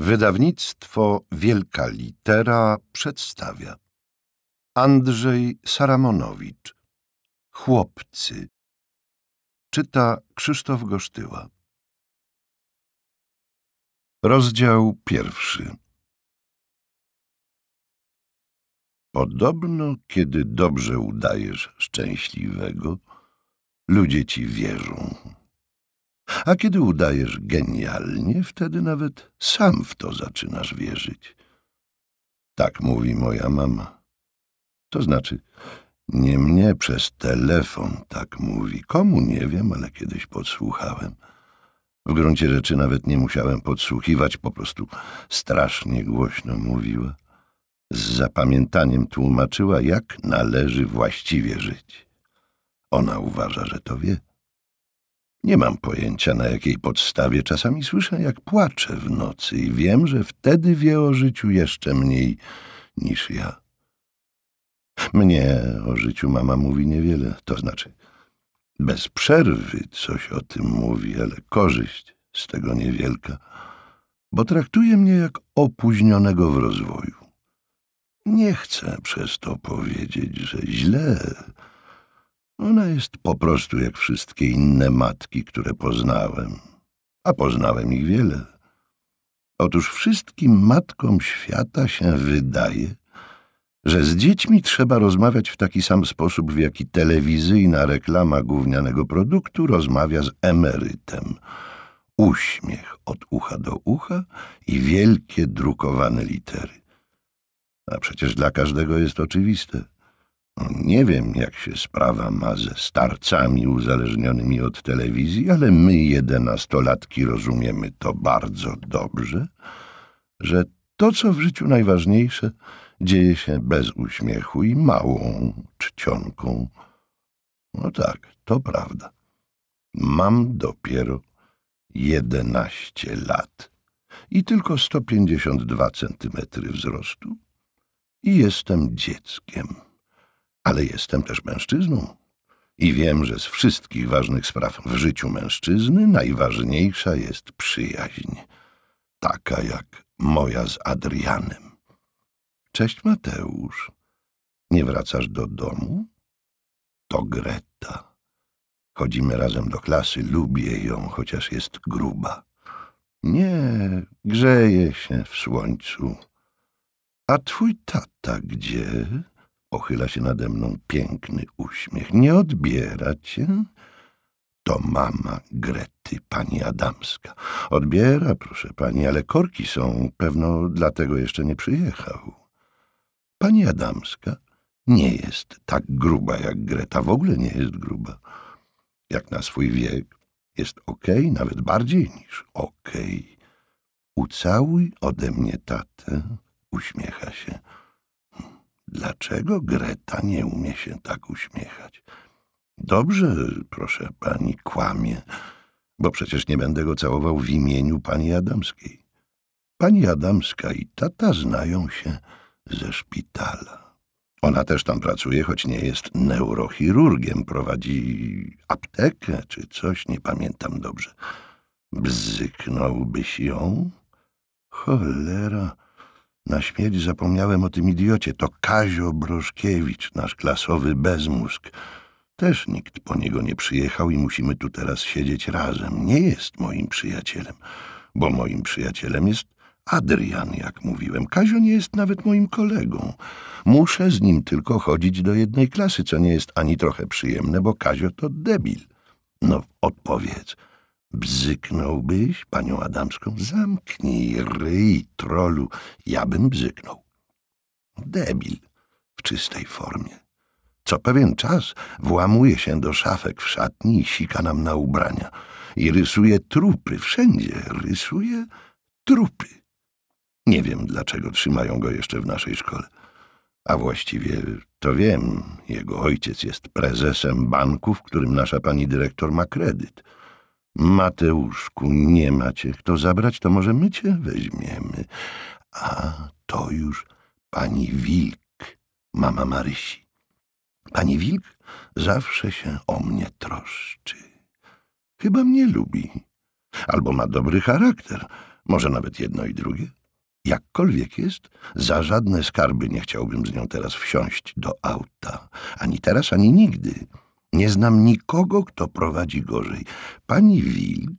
Wydawnictwo Wielka Litera przedstawia Andrzej Saramonowicz Chłopcy Czyta Krzysztof Gosztyła Rozdział pierwszy Podobno, kiedy dobrze udajesz szczęśliwego, ludzie ci wierzą. A kiedy udajesz genialnie, wtedy nawet sam w to zaczynasz wierzyć. Tak mówi moja mama. To znaczy, nie mnie przez telefon tak mówi. Komu nie wiem, ale kiedyś podsłuchałem. W gruncie rzeczy nawet nie musiałem podsłuchiwać, po prostu strasznie głośno mówiła. Z zapamiętaniem tłumaczyła, jak należy właściwie żyć. Ona uważa, że to wie. Nie mam pojęcia, na jakiej podstawie. Czasami słyszę, jak płacze w nocy i wiem, że wtedy wie o życiu jeszcze mniej niż ja. Mnie o życiu mama mówi niewiele, to znaczy bez przerwy coś o tym mówi, ale korzyść z tego niewielka, bo traktuje mnie jak opóźnionego w rozwoju. Nie chcę przez to powiedzieć, że źle ona jest po prostu jak wszystkie inne matki, które poznałem, a poznałem ich wiele. Otóż wszystkim matkom świata się wydaje, że z dziećmi trzeba rozmawiać w taki sam sposób, w jaki telewizyjna reklama gównianego produktu rozmawia z emerytem. Uśmiech od ucha do ucha i wielkie drukowane litery. A przecież dla każdego jest oczywiste – nie wiem, jak się sprawa ma ze starcami uzależnionymi od telewizji, ale my, jedenastolatki, rozumiemy to bardzo dobrze, że to, co w życiu najważniejsze, dzieje się bez uśmiechu i małą czcionką. No tak, to prawda. Mam dopiero jedenaście lat i tylko 152 centymetry wzrostu i jestem dzieckiem ale jestem też mężczyzną. I wiem, że z wszystkich ważnych spraw w życiu mężczyzny najważniejsza jest przyjaźń. Taka jak moja z Adrianem. Cześć Mateusz. Nie wracasz do domu? To Greta. Chodzimy razem do klasy, lubię ją, chociaż jest gruba. Nie, grzeje się w słońcu. A twój tata gdzie? Ochyla się nade mną piękny uśmiech. Nie odbiera cię? To mama Grety, pani Adamska. Odbiera, proszę pani, ale korki są, pewno dlatego jeszcze nie przyjechał. Pani Adamska nie jest tak gruba jak Greta, w ogóle nie jest gruba. Jak na swój wiek jest okej, okay, nawet bardziej niż okej. Okay. Ucałuj ode mnie tatę, uśmiecha się. Dlaczego Greta nie umie się tak uśmiechać? Dobrze, proszę pani, kłamie, bo przecież nie będę go całował w imieniu pani Adamskiej. Pani Adamska i tata znają się ze szpitala. Ona też tam pracuje, choć nie jest neurochirurgiem, prowadzi aptekę czy coś, nie pamiętam dobrze. Bzyknąłbyś ją? Cholera! Na śmierć zapomniałem o tym idiocie. To Kazio Broszkiewicz, nasz klasowy bezmózg. Też nikt po niego nie przyjechał i musimy tu teraz siedzieć razem. Nie jest moim przyjacielem, bo moim przyjacielem jest Adrian, jak mówiłem. Kazio nie jest nawet moim kolegą. Muszę z nim tylko chodzić do jednej klasy, co nie jest ani trochę przyjemne, bo Kazio to debil. No, odpowiedz. Bzyknąłbyś panią Adamską? Zamknij ryj, trolu. Ja bym bzyknął. Debil w czystej formie. Co pewien czas włamuje się do szafek w szatni i sika nam na ubrania. I rysuje trupy, wszędzie rysuje trupy. Nie wiem, dlaczego trzymają go jeszcze w naszej szkole. A właściwie to wiem, jego ojciec jest prezesem banku, w którym nasza pani dyrektor ma kredyt. Mateuszku, nie macie kto zabrać, to może my cię weźmiemy. A to już pani Wilk, mama Marysi. Pani Wilk zawsze się o mnie troszczy. Chyba mnie lubi. Albo ma dobry charakter, może nawet jedno i drugie. Jakkolwiek jest, za żadne skarby nie chciałbym z nią teraz wsiąść do auta. Ani teraz, ani nigdy. Nie znam nikogo, kto prowadzi gorzej. Pani Wilk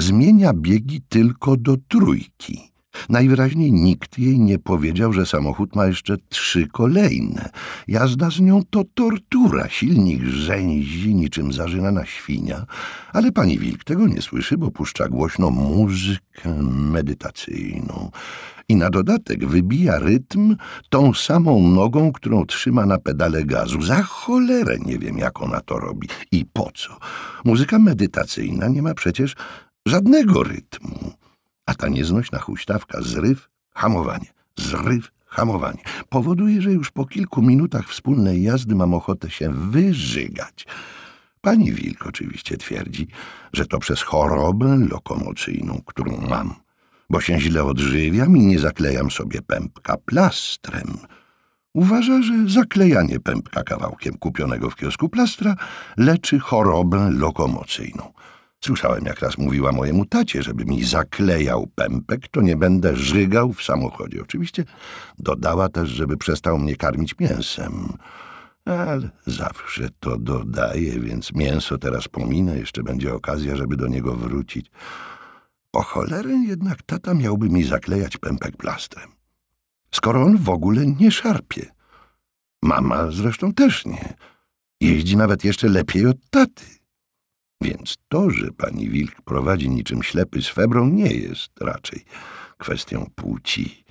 zmienia biegi tylko do trójki. Najwyraźniej nikt jej nie powiedział, że samochód ma jeszcze trzy kolejne. Jazda z nią to tortura. Silnik rzęzi niczym zażynana świnia. Ale pani Wilk tego nie słyszy, bo puszcza głośno muzykę medytacyjną i na dodatek wybija rytm tą samą nogą, którą trzyma na pedale gazu. Za cholerę nie wiem, jak ona to robi i po co. Muzyka medytacyjna nie ma przecież żadnego rytmu. A ta nieznośna huśtawka, zryw, hamowanie, zryw, hamowanie, powoduje, że już po kilku minutach wspólnej jazdy mam ochotę się wyżygać. Pani Wilk oczywiście twierdzi, że to przez chorobę lokomocyjną, którą mam bo się źle odżywiam i nie zaklejam sobie pępka plastrem. Uważa, że zaklejanie pępka kawałkiem kupionego w kiosku plastra leczy chorobę lokomocyjną. Słyszałem, jak raz mówiła mojemu tacie, żeby mi zaklejał pępek, to nie będę żygał w samochodzie. Oczywiście dodała też, żeby przestał mnie karmić mięsem. Ale zawsze to dodaje, więc mięso teraz pominę, jeszcze będzie okazja, żeby do niego wrócić. Po cholerę jednak tata miałby mi zaklejać pępek plastrem, skoro on w ogóle nie szarpie. Mama zresztą też nie. Jeździ nawet jeszcze lepiej od taty. Więc to, że pani Wilk prowadzi niczym ślepy z febrą, nie jest raczej kwestią płci.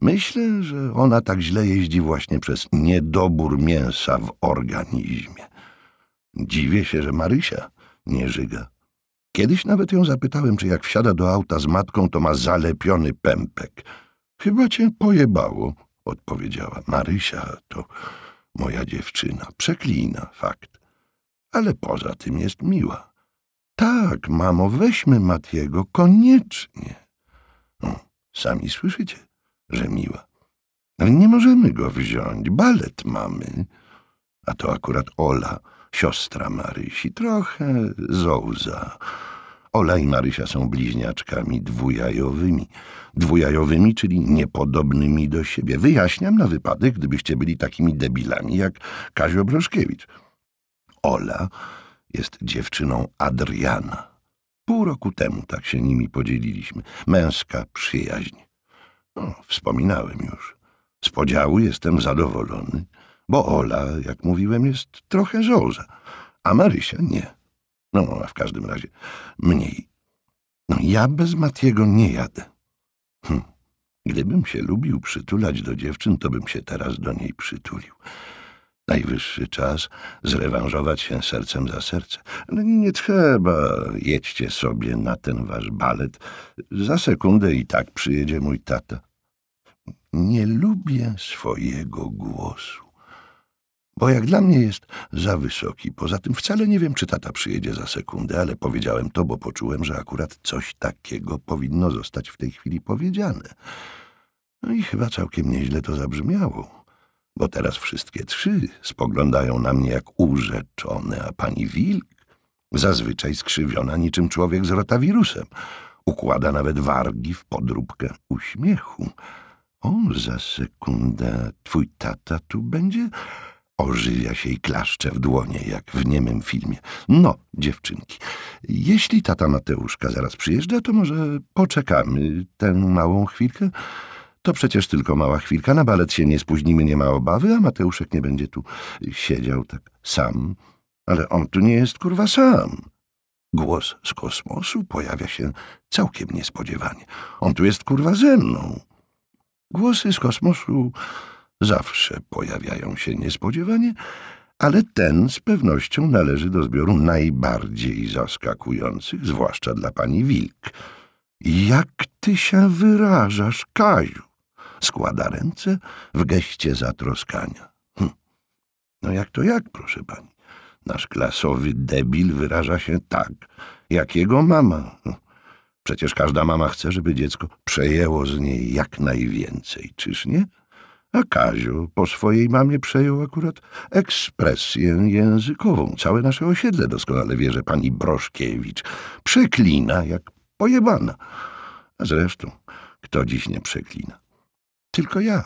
Myślę, że ona tak źle jeździ właśnie przez niedobór mięsa w organizmie. Dziwię się, że Marysia nie żyga. Kiedyś nawet ją zapytałem, czy jak wsiada do auta z matką, to ma zalepiony pępek. Chyba cię pojebało, odpowiedziała. Marysia to moja dziewczyna. Przeklina, fakt. Ale poza tym jest miła. Tak, mamo, weźmy Matiego, koniecznie. No, sami słyszycie, że miła. Ale nie możemy go wziąć, balet mamy. A to akurat Ola siostra Marysi, trochę Zołza. Ola i Marysia są bliźniaczkami dwujajowymi. Dwujajowymi, czyli niepodobnymi do siebie. Wyjaśniam na wypadek, gdybyście byli takimi debilami jak Kazio Broszkiewicz. Ola jest dziewczyną Adriana. Pół roku temu tak się nimi podzieliliśmy. Męska przyjaźń. No, wspominałem już. Z podziału jestem zadowolony bo Ola, jak mówiłem, jest trochę żołza, a Marysia nie. No, a w każdym razie mniej. No, ja bez Matiego nie jadę. Hm. Gdybym się lubił przytulać do dziewczyn, to bym się teraz do niej przytulił. Najwyższy czas zrewanżować się sercem za serce. Ale no, nie trzeba, jedźcie sobie na ten wasz balet. Za sekundę i tak przyjedzie mój tata. Nie lubię swojego głosu bo jak dla mnie jest za wysoki. Poza tym wcale nie wiem, czy tata przyjedzie za sekundę, ale powiedziałem to, bo poczułem, że akurat coś takiego powinno zostać w tej chwili powiedziane. No i chyba całkiem nieźle to zabrzmiało, bo teraz wszystkie trzy spoglądają na mnie jak urzeczone, a pani Wilk, zazwyczaj skrzywiona niczym człowiek z rotawirusem, układa nawet wargi w podróbkę uśmiechu. O, za sekundę twój tata tu będzie... Ożywia się i klaszcze w dłonie, jak w niemym filmie. No, dziewczynki, jeśli tata Mateuszka zaraz przyjeżdża, to może poczekamy tę małą chwilkę? To przecież tylko mała chwilka, na balet się nie spóźnimy, nie ma obawy, a Mateuszek nie będzie tu siedział tak sam. Ale on tu nie jest kurwa sam. Głos z kosmosu pojawia się całkiem niespodziewanie. On tu jest kurwa ze mną. Głosy z kosmosu Zawsze pojawiają się niespodziewanie, ale ten z pewnością należy do zbioru najbardziej zaskakujących, zwłaszcza dla pani Wilk. Jak ty się wyrażasz, Kaziu? Składa ręce w geście zatroskania. Hm. No jak to jak, proszę pani? Nasz klasowy debil wyraża się tak, jak jego mama. Hm. Przecież każda mama chce, żeby dziecko przejęło z niej jak najwięcej, czyż nie? A Kaziu po swojej mamie przejął akurat ekspresję językową. Całe nasze osiedle doskonale wie, że pani Broszkiewicz przeklina jak pojebana. A zresztą, kto dziś nie przeklina? Tylko ja.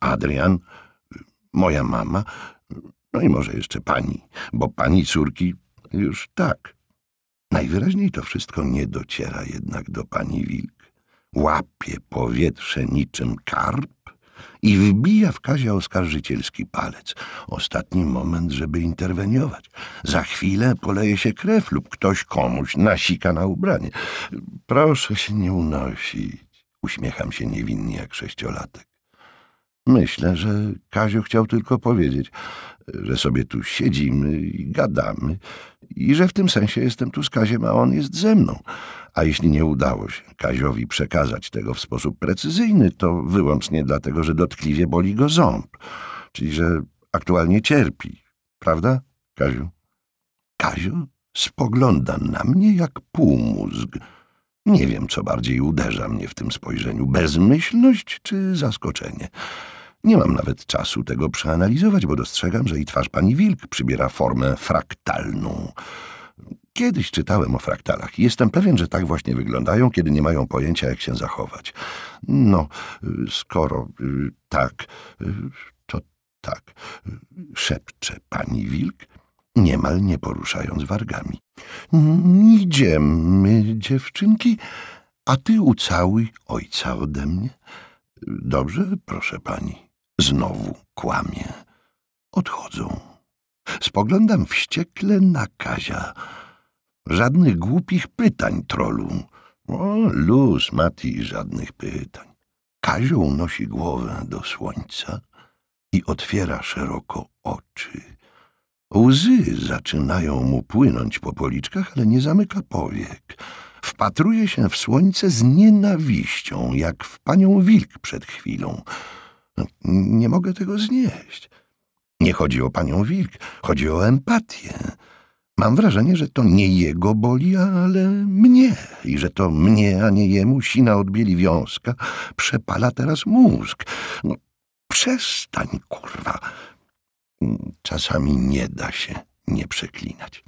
Adrian, moja mama, no i może jeszcze pani, bo pani córki już tak. Najwyraźniej to wszystko nie dociera jednak do pani Wilk. Łapie powietrze niczym karp i wbija w Kazia oskarżycielski palec. Ostatni moment, żeby interweniować. Za chwilę poleje się krew lub ktoś komuś nasika na ubranie. Proszę się nie unosić. Uśmiecham się niewinnie jak sześciolatek. Myślę, że Kazio chciał tylko powiedzieć, że sobie tu siedzimy i gadamy, i że w tym sensie jestem tu z Kaziem, a on jest ze mną. A jeśli nie udało się Kaziowi przekazać tego w sposób precyzyjny, to wyłącznie dlatego, że dotkliwie boli go ząb, czyli że aktualnie cierpi. Prawda, Kaziu? Kaziu spogląda na mnie jak półmózg. Nie wiem, co bardziej uderza mnie w tym spojrzeniu. Bezmyślność czy zaskoczenie? Nie mam nawet czasu tego przeanalizować, bo dostrzegam, że i twarz pani Wilk przybiera formę fraktalną. Kiedyś czytałem o fraktalach i jestem pewien, że tak właśnie wyglądają, kiedy nie mają pojęcia, jak się zachować. No, skoro y, tak, y, to tak, y, szepcze pani Wilk, niemal nie poruszając wargami. Idziemy, dziewczynki, a ty ucałuj ojca ode mnie. Dobrze, proszę pani. Znowu kłamie. Odchodzą. Spoglądam wściekle na Kazia. Żadnych głupich pytań, trolu. O, luz, Mati, żadnych pytań. Kazio unosi głowę do słońca i otwiera szeroko oczy. Łzy zaczynają mu płynąć po policzkach, ale nie zamyka powiek. Wpatruje się w słońce z nienawiścią, jak w panią wilk przed chwilą. No, nie mogę tego znieść. Nie chodzi o panią Wilk, chodzi o empatię. Mam wrażenie, że to nie jego boli, ale mnie i że to mnie, a nie jemu sina odbieli wiązka przepala teraz mózg. No, przestań, kurwa. Czasami nie da się nie przeklinać.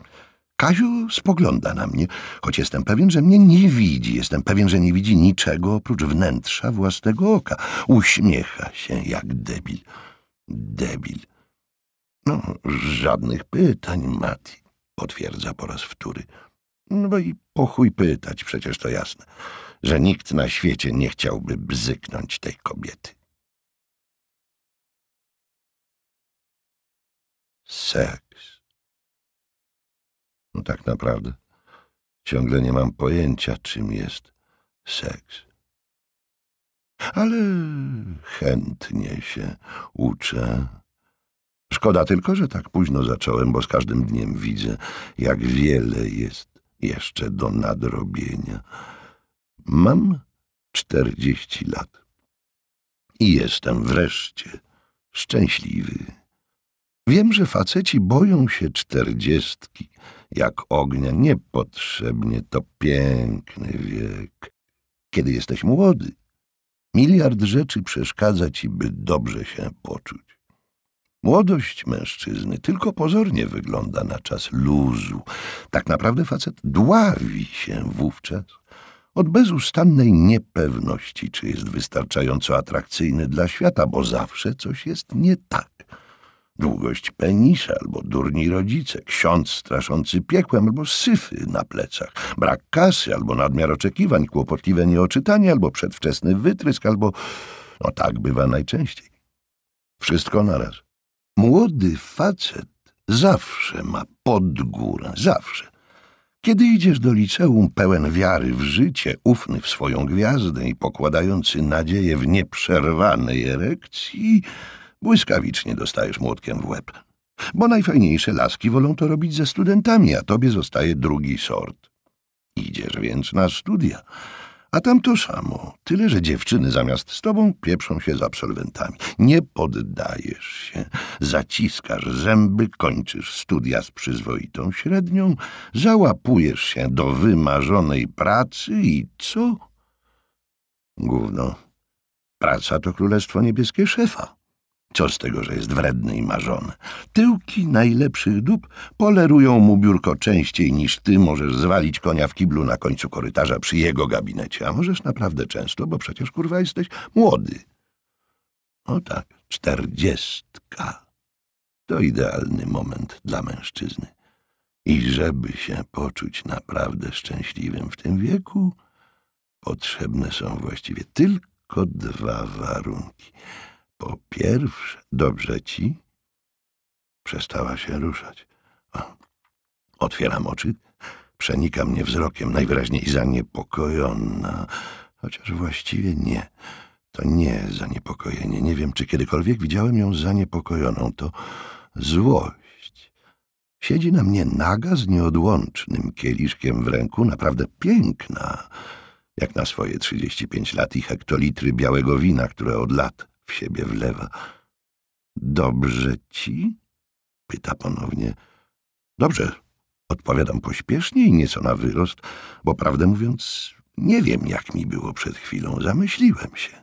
Kaziu spogląda na mnie, choć jestem pewien, że mnie nie widzi. Jestem pewien, że nie widzi niczego oprócz wnętrza własnego oka. Uśmiecha się jak debil. Debil. No, żadnych pytań, Mati, potwierdza po raz wtóry. No i po chuj pytać, przecież to jasne, że nikt na świecie nie chciałby bzyknąć tej kobiety. Seks. No tak naprawdę ciągle nie mam pojęcia, czym jest seks. Ale chętnie się uczę. Szkoda tylko, że tak późno zacząłem, bo z każdym dniem widzę, jak wiele jest jeszcze do nadrobienia. Mam czterdzieści lat i jestem wreszcie szczęśliwy. Wiem, że faceci boją się czterdziestki jak ognia. Niepotrzebnie to piękny wiek. Kiedy jesteś młody, miliard rzeczy przeszkadza ci, by dobrze się poczuć. Młodość mężczyzny tylko pozornie wygląda na czas luzu. Tak naprawdę facet dławi się wówczas od bezustannej niepewności, czy jest wystarczająco atrakcyjny dla świata, bo zawsze coś jest nie tak długość penisa albo durni rodzice, ksiądz straszący piekłem albo syfy na plecach, brak kasy albo nadmiar oczekiwań, kłopotliwe nieoczytanie albo przedwczesny wytrysk albo... No tak bywa najczęściej. Wszystko naraz. Młody facet zawsze ma pod górę, zawsze. Kiedy idziesz do liceum pełen wiary w życie, ufny w swoją gwiazdę i pokładający nadzieję w nieprzerwanej erekcji, Błyskawicznie dostajesz młotkiem w łeb. Bo najfajniejsze laski wolą to robić ze studentami, a tobie zostaje drugi sort. Idziesz więc na studia. A tam to samo, tyle że dziewczyny zamiast z tobą pieprzą się z absolwentami. Nie poddajesz się, zaciskasz zęby, kończysz studia z przyzwoitą średnią, załapujesz się do wymarzonej pracy i co? Gówno. Praca to królestwo niebieskie szefa. Co z tego, że jest wredny i marzony? Tyłki najlepszych dób polerują mu biurko częściej niż ty możesz zwalić konia w kiblu na końcu korytarza przy jego gabinecie. A możesz naprawdę często, bo przecież kurwa jesteś młody. O tak, czterdziestka. To idealny moment dla mężczyzny. I żeby się poczuć naprawdę szczęśliwym w tym wieku, potrzebne są właściwie tylko dwa warunki – po pierwsze, dobrze ci? Przestała się ruszać. Otwieram oczy, przenika mnie wzrokiem, najwyraźniej zaniepokojona, chociaż właściwie nie. To nie zaniepokojenie. Nie wiem, czy kiedykolwiek widziałem ją zaniepokojoną. To złość. Siedzi na mnie naga z nieodłącznym kieliszkiem w ręku, naprawdę piękna, jak na swoje 35 lat i hektolitry białego wina, które od lat w siebie wlewa. Dobrze ci? pyta ponownie. Dobrze, odpowiadam pośpiesznie i nieco na wyrost, bo prawdę mówiąc, nie wiem, jak mi było przed chwilą. Zamyśliłem się.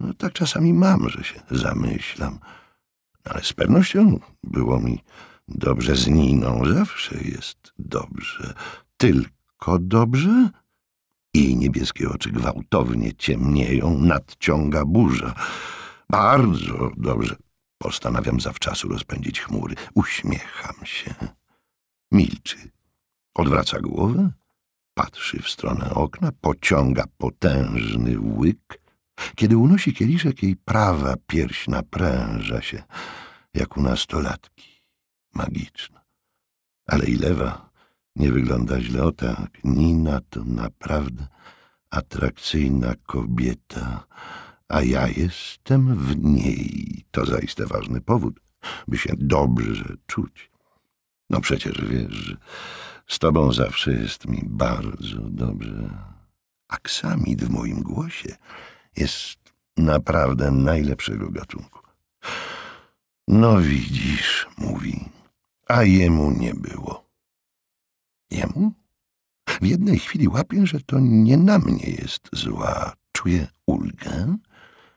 No, tak czasami mam, że się zamyślam. No, ale z pewnością było mi dobrze z Niną. Zawsze jest dobrze. Tylko dobrze? I niebieskie oczy gwałtownie ciemnieją, nadciąga burza. Bardzo dobrze. Postanawiam zawczasu rozpędzić chmury. Uśmiecham się. Milczy. Odwraca głowę, patrzy w stronę okna, pociąga potężny łyk. Kiedy unosi kieliszek, jej prawa pierś napręża się, jak u nastolatki, magiczna. Ale i lewa nie wygląda źle, o tak. Nina to naprawdę atrakcyjna kobieta, a ja jestem w niej. To zaiste ważny powód, by się dobrze czuć. No przecież wiesz, że z tobą zawsze jest mi bardzo dobrze. Aksamit w moim głosie jest naprawdę najlepszego gatunku. No widzisz, mówi, a jemu nie było jemu? W jednej chwili łapię, że to nie na mnie jest zła. Czuję ulgę,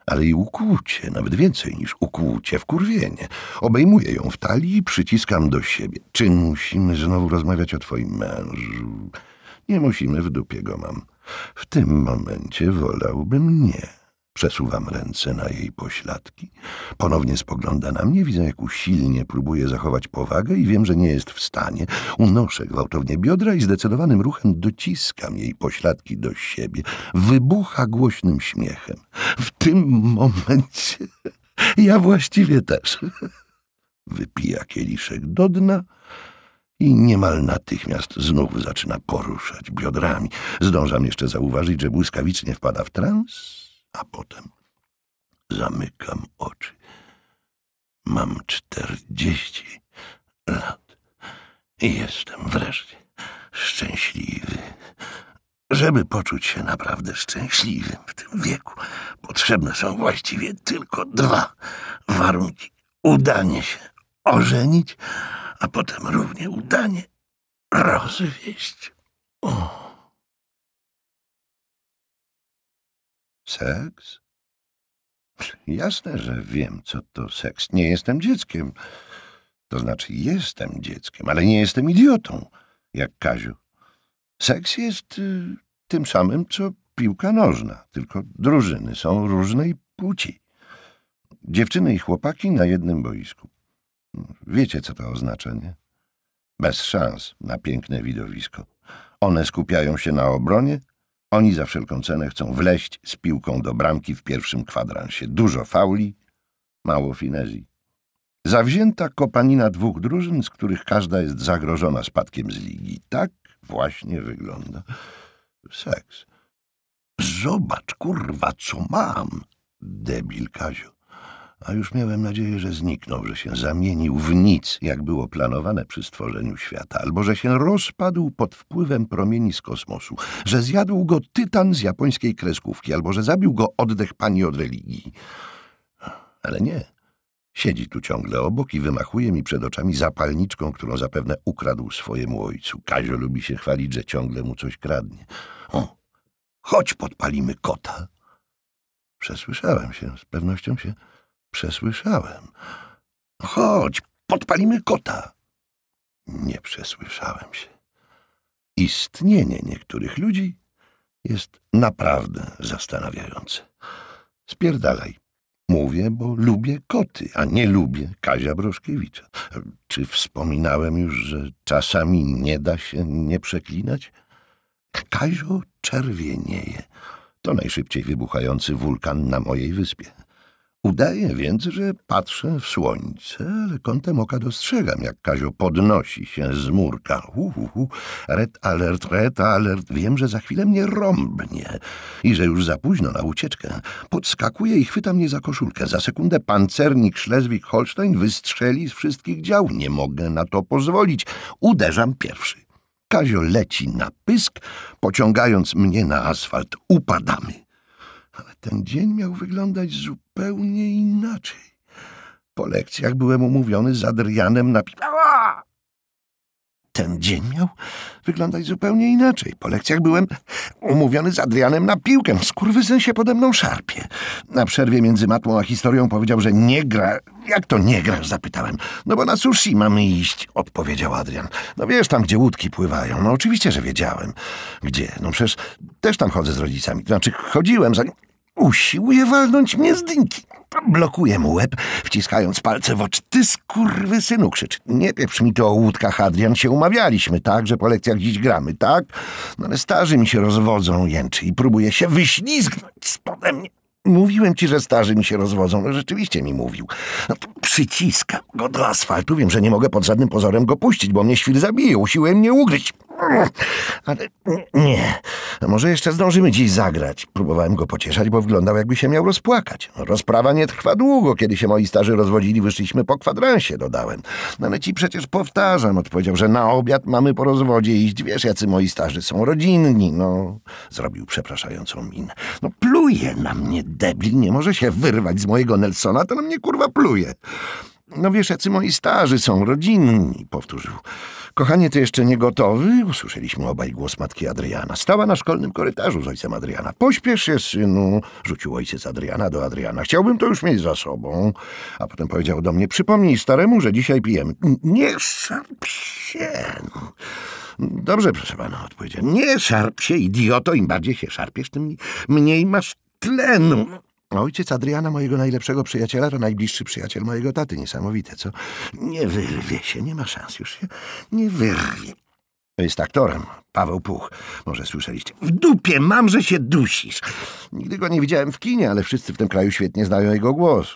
ale i ukłucie, nawet więcej niż ukłucie, wkurwienie. Obejmuję ją w talii i przyciskam do siebie. Czy musimy znowu rozmawiać o twoim mężu? Nie musimy, w dupie go mam. W tym momencie wolałbym nie. Przesuwam ręce na jej pośladki. Ponownie spogląda na mnie, widzę jak usilnie próbuje zachować powagę i wiem, że nie jest w stanie. Unoszę gwałtownie biodra i zdecydowanym ruchem dociskam jej pośladki do siebie. Wybucha głośnym śmiechem. W tym momencie ja właściwie też. Wypija kieliszek do dna i niemal natychmiast znów zaczyna poruszać biodrami. Zdążam jeszcze zauważyć, że błyskawicznie wpada w trans a potem zamykam oczy. Mam czterdzieści lat i jestem wreszcie szczęśliwy. Żeby poczuć się naprawdę szczęśliwym w tym wieku, potrzebne są właściwie tylko dwa warunki. Udanie się ożenić, a potem równie udanie rozwieść. Oh. Seks? Jasne, że wiem, co to seks. Nie jestem dzieckiem. To znaczy, jestem dzieckiem, ale nie jestem idiotą, jak Kaziu. Seks jest y, tym samym, co piłka nożna, tylko drużyny są różnej płci. Dziewczyny i chłopaki na jednym boisku. Wiecie, co to oznacza, nie? Bez szans na piękne widowisko. One skupiają się na obronie, oni za wszelką cenę chcą wleść z piłką do bramki w pierwszym kwadransie. Dużo fauli, mało finezji. Zawzięta kopanina dwóch drużyn, z których każda jest zagrożona spadkiem z ligi. Tak właśnie wygląda seks. Zobacz, kurwa, co mam, debil Kaziu a już miałem nadzieję, że zniknął, że się zamienił w nic, jak było planowane przy stworzeniu świata, albo że się rozpadł pod wpływem promieni z kosmosu, że zjadł go tytan z japońskiej kreskówki, albo że zabił go oddech pani od religii. Ale nie. Siedzi tu ciągle obok i wymachuje mi przed oczami zapalniczką, którą zapewne ukradł swojemu ojcu. Kazio lubi się chwalić, że ciągle mu coś kradnie. O, chodź podpalimy kota. Przesłyszałem się, z pewnością się Przesłyszałem. Chodź, podpalimy kota. Nie przesłyszałem się. Istnienie niektórych ludzi jest naprawdę zastanawiające. Spierdalaj. Mówię, bo lubię koty, a nie lubię Kazia Broszkiewicza. Czy wspominałem już, że czasami nie da się nie przeklinać? Kazio czerwienieje. To najszybciej wybuchający wulkan na mojej wyspie. Udaję więc, że patrzę w słońce, ale kątem oka dostrzegam, jak Kazio podnosi się z murka. Uhuhu, red alert, red alert. Wiem, że za chwilę mnie rąbnie i że już za późno na ucieczkę. Podskakuje i chwyta mnie za koszulkę. Za sekundę pancernik Szlezwik-Holstein wystrzeli z wszystkich dział. Nie mogę na to pozwolić. Uderzam pierwszy. Kazio leci na pysk, pociągając mnie na asfalt. Upadamy. Ale ten dzień miał wyglądać zupełnie inaczej. Po lekcjach byłem umówiony z Adrianem na... Ała! Ten dzień miał wyglądać zupełnie inaczej. Po lekcjach byłem umówiony z Adrianem na piłkę. Skurwysyn się pode mną szarpie. Na przerwie między matmą a historią powiedział, że nie gra. Jak to nie grasz? Zapytałem. No bo na sushi mamy iść, odpowiedział Adrian. No wiesz tam, gdzie łódki pływają. No oczywiście, że wiedziałem. Gdzie? No przecież też tam chodzę z rodzicami. Znaczy, chodziłem za... Usiłuje walnąć mnie z dynki. Blokuje mu łeb, wciskając palce w oczy. Ty synu, krzyczy. Nie pieprz mi to o łódkach, Adrian. Się umawialiśmy, tak? Że po lekcjach dziś gramy, tak? No ale starzy mi się rozwodzą, jęczy i próbuje się wyślizgnąć spode mnie. Mówiłem ci, że starzy mi się rozwodzą. No rzeczywiście mi mówił. No to przyciskam go do asfaltu. Wiem, że nie mogę pod żadnym pozorem go puścić, bo mnie świl zabije. Usiłuję mnie ugryźć. Ale nie, może jeszcze zdążymy dziś zagrać. Próbowałem go pocieszać, bo wyglądał jakby się miał rozpłakać. Rozprawa nie trwa długo. Kiedy się moi starzy rozwodzili, wyszliśmy po kwadransie, dodałem. no, Ale ci przecież powtarzam, odpowiedział, że na obiad mamy po rozwodzie iść. Wiesz, jacy moi starzy są rodzinni, no. Zrobił przepraszającą minę. No pluje na mnie debil, nie może się wyrwać z mojego Nelsona, to na mnie kurwa pluje. No wiesz, jacy moi starzy są rodzinni, powtórzył. Kochanie, ty jeszcze nie gotowy? Usłyszeliśmy obaj głos matki Adriana. Stała na szkolnym korytarzu z ojcem Adriana. Pośpiesz się, synu, rzucił ojciec Adriana do Adriana. Chciałbym to już mieć za sobą. A potem powiedział do mnie, przypomnij staremu, że dzisiaj pijemy. Nie szarp się. Dobrze, proszę pana, odpowiedział. Nie szarp się, idioto. Im bardziej się szarpiesz, tym mniej masz tlenu. Ojciec Adriana, mojego najlepszego przyjaciela, to najbliższy przyjaciel mojego taty. Niesamowite, co? Nie wyrwie się, nie ma szans już się. Nie wyrwie. Jest aktorem, Paweł Puch, może słyszeliście. W dupie mam, że się dusisz. Nigdy go nie widziałem w kinie, ale wszyscy w tym kraju świetnie znają jego głos.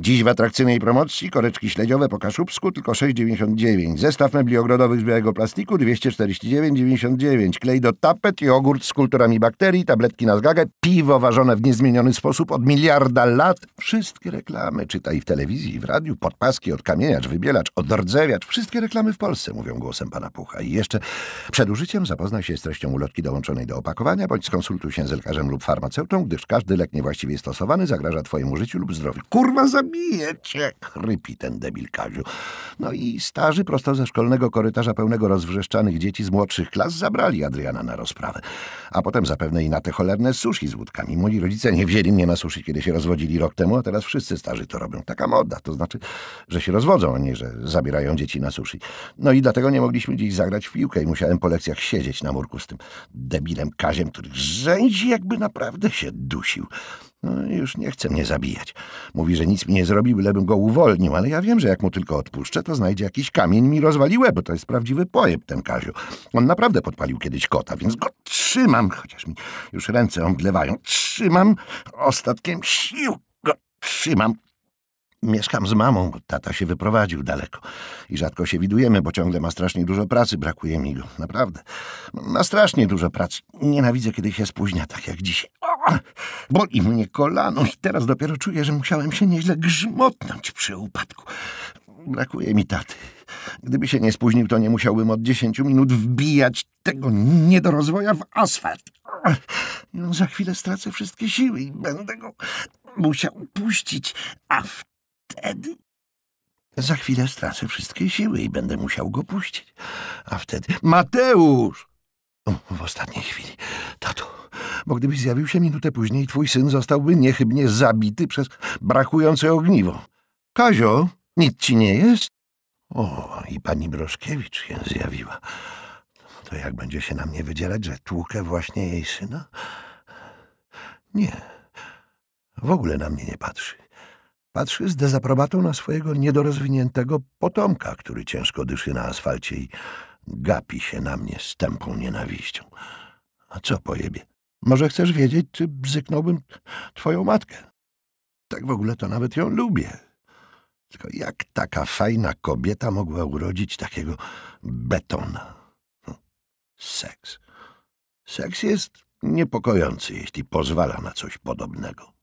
Dziś w atrakcyjnej promocji koreczki śledziowe po kaszubsku tylko 6,99. Zestaw mebli ogrodowych z białego plastiku 249,99. Klej do tapet, jogurt z kulturami bakterii, tabletki na zgagę, piwo ważone w niezmieniony sposób od miliarda lat. Wszystkie reklamy, czytaj w telewizji, w radiu, podpaski, od kamieniacz, wybielacz, rdzewiacz. Wszystkie reklamy w Polsce, mówią głosem pana Pucha. I jeszcze przed użyciem zapoznaj się z treścią ulotki dołączonej do opakowania, bądź skonsultuj się z lekarzem lub farmaceutą, gdyż każdy lek niewłaściwie stosowany zagraża twojemu życiu lub zdrowiu. Kurwa, zabije cię! Chrypi ten debil Kaziu. No i starzy prosto ze szkolnego korytarza pełnego rozwrzeszczanych dzieci z młodszych klas zabrali Adriana na rozprawę. A potem zapewne i na te cholerne sushi z łódkami. Moi rodzice nie wzięli mnie na sushi, kiedy się rozwodzili rok temu, a teraz wszyscy starzy to robią. Taka moda, to znaczy, że się rozwodzą, a nie, że zabierają dzieci na sushi. No i dlatego nie mogliśmy dziś zagrać w piłkę i musiałem po lekcjach się siedzieć na murku z tym debilem Kaziem, który rzędzi jakby naprawdę się dusił. No, już nie chce mnie zabijać. Mówi, że nic mi nie zrobił, bylebym go uwolnił, ale ja wiem, że jak mu tylko odpuszczę, to znajdzie jakiś kamień mi rozwali łeb, bo to jest prawdziwy pojeb ten Kaziu. On naprawdę podpalił kiedyś kota, więc go trzymam, chociaż mi już ręce omdlewają. Trzymam ostatkiem sił go trzymam Mieszkam z mamą, bo tata się wyprowadził daleko i rzadko się widujemy, bo ciągle ma strasznie dużo pracy, brakuje mi go, naprawdę. Ma strasznie dużo pracy. Nienawidzę, kiedy się spóźnia, tak jak dzisiaj. O, boli mnie kolano i teraz dopiero czuję, że musiałem się nieźle grzmotnąć przy upadku. Brakuje mi taty. Gdyby się nie spóźnił, to nie musiałbym od dziesięciu minut wbijać tego niedorozwoja w asfalt. no, za chwilę stracę wszystkie siły i będę go musiał puścić, a w wtedy za chwilę stracę wszystkie siły i będę musiał go puścić. A wtedy... Mateusz! W ostatniej chwili. Tato, bo gdyby zjawił się minutę później, twój syn zostałby niechybnie zabity przez brakujące ogniwo. Kazio, nic ci nie jest? O, i pani Broszkiewicz się zjawiła. To jak będzie się na mnie wydzielać, że tłukę właśnie jej syna? Nie, w ogóle na mnie nie patrzy. Patrzy z dezaprobatą na swojego niedorozwiniętego potomka, który ciężko dyszy na asfalcie i gapi się na mnie z tępą nienawiścią. A co pojebie? Może chcesz wiedzieć, czy bzyknąłbym twoją matkę? Tak w ogóle to nawet ją lubię. Tylko jak taka fajna kobieta mogła urodzić takiego betona? Hm, seks. Seks jest niepokojący, jeśli pozwala na coś podobnego.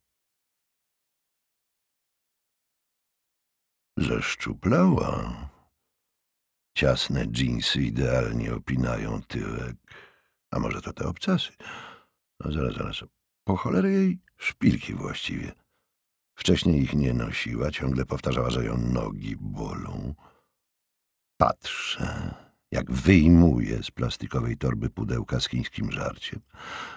Zeszczuplała. Ciasne dżinsy idealnie opinają tyłek. A może to te obcasy? No zaraz, zaraz. Po cholerę jej szpilki właściwie. Wcześniej ich nie nosiła, ciągle powtarzała, że ją nogi bolą. Patrzę jak wyjmuje z plastikowej torby pudełka z chińskim żarciem,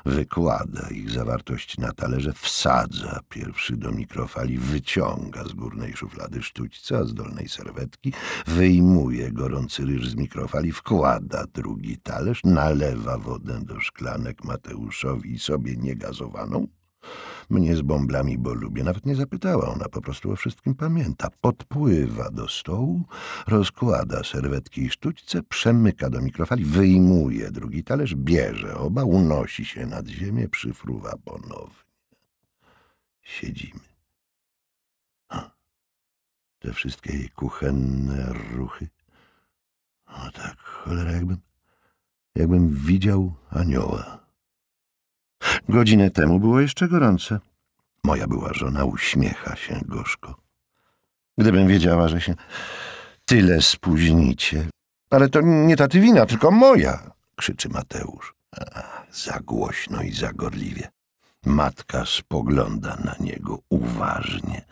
wykłada ich zawartość na talerze, wsadza pierwszy do mikrofali, wyciąga z górnej szuflady sztućca, z dolnej serwetki, wyjmuje gorący ryż z mikrofali, wkłada drugi talerz, nalewa wodę do szklanek Mateuszowi sobie niegazowaną, mnie z bąblami, bo lubię. Nawet nie zapytała, ona po prostu o wszystkim pamięta. Podpływa do stołu, rozkłada serwetki i sztućce, przemyka do mikrofali, wyjmuje drugi talerz, bierze oba, unosi się nad ziemię, przyfruwa ponownie. Siedzimy. Te wszystkie jej kuchenne ruchy. O tak, cholera, jakbym, jakbym widział anioła. Godzinę temu było jeszcze gorące. Moja była żona uśmiecha się gorzko. Gdybym wiedziała, że się tyle spóźnicie. Ale to nie taty wina, tylko moja, krzyczy Mateusz. za głośno i zagorliwie. Matka spogląda na niego uważnie.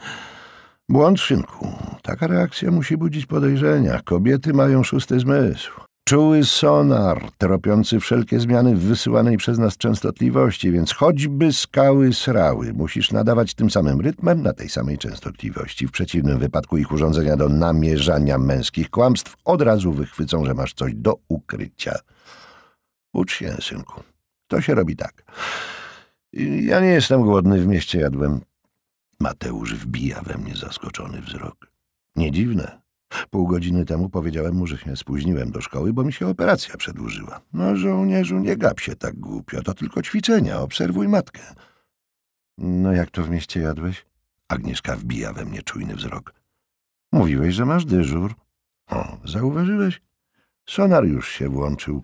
Błąd, synku. Taka reakcja musi budzić podejrzenia. Kobiety mają szósty zmysł. Czuły sonar, tropiący wszelkie zmiany w wysyłanej przez nas częstotliwości, więc choćby skały srały, musisz nadawać tym samym rytmem na tej samej częstotliwości. W przeciwnym wypadku ich urządzenia do namierzania męskich kłamstw od razu wychwycą, że masz coś do ukrycia. Ucz się, synku. To się robi tak. Ja nie jestem głodny, w mieście jadłem. Mateusz wbija we mnie zaskoczony wzrok. Nie dziwne. Pół godziny temu powiedziałem mu, że się spóźniłem do szkoły, bo mi się operacja przedłużyła. No, żołnierzu, nie gap się tak głupio, to tylko ćwiczenia, obserwuj matkę. No, jak to w mieście jadłeś? Agnieszka wbija we mnie czujny wzrok. Mówiłeś, że masz dyżur. O, zauważyłeś? Sonariusz się włączył.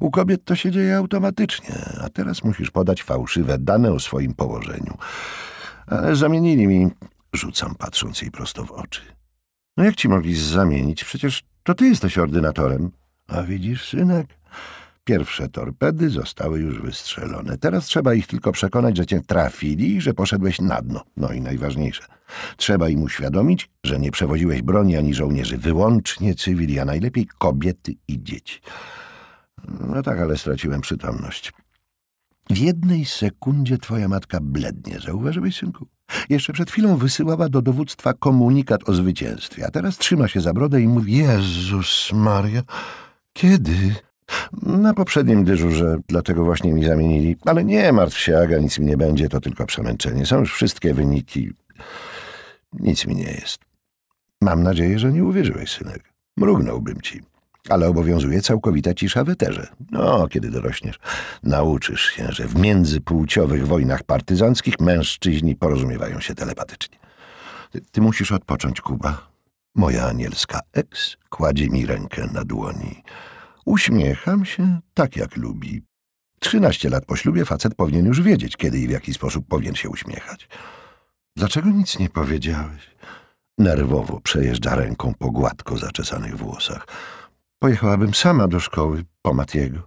U kobiet to się dzieje automatycznie, a teraz musisz podać fałszywe dane o swoim położeniu. Ale zamienili mi, rzucam patrząc jej prosto w oczy. No jak ci mogli zamienić? Przecież to ty jesteś ordynatorem. A widzisz, synek, pierwsze torpedy zostały już wystrzelone. Teraz trzeba ich tylko przekonać, że cię trafili i że poszedłeś na dno. No i najważniejsze, trzeba im uświadomić, że nie przewoziłeś broni ani żołnierzy, wyłącznie cywili, a najlepiej kobiety i dzieci. No tak, ale straciłem przytomność. W jednej sekundzie twoja matka blednie. Zauważyłeś, synku? Jeszcze przed chwilą wysyłała do dowództwa komunikat o zwycięstwie, a teraz trzyma się za brodę i mówi: Jezus Maria, kiedy? Na poprzednim dyżurze, dlatego właśnie mi zamienili. Ale nie martw się, Aga, nic mi nie będzie, to tylko przemęczenie. Są już wszystkie wyniki. Nic mi nie jest. Mam nadzieję, że nie uwierzyłeś, synek. Mrugnąłbym ci ale obowiązuje całkowita cisza w eterze. No, kiedy dorośniesz, nauczysz się, że w międzypłciowych wojnach partyzanckich mężczyźni porozumiewają się telepatycznie. Ty, ty musisz odpocząć, Kuba. Moja anielska ex kładzie mi rękę na dłoni. Uśmiecham się tak, jak lubi. Trzynaście lat po ślubie facet powinien już wiedzieć, kiedy i w jaki sposób powinien się uśmiechać. Dlaczego nic nie powiedziałeś? Nerwowo przejeżdża ręką po gładko zaczesanych włosach. Pojechałabym sama do szkoły po Matiego.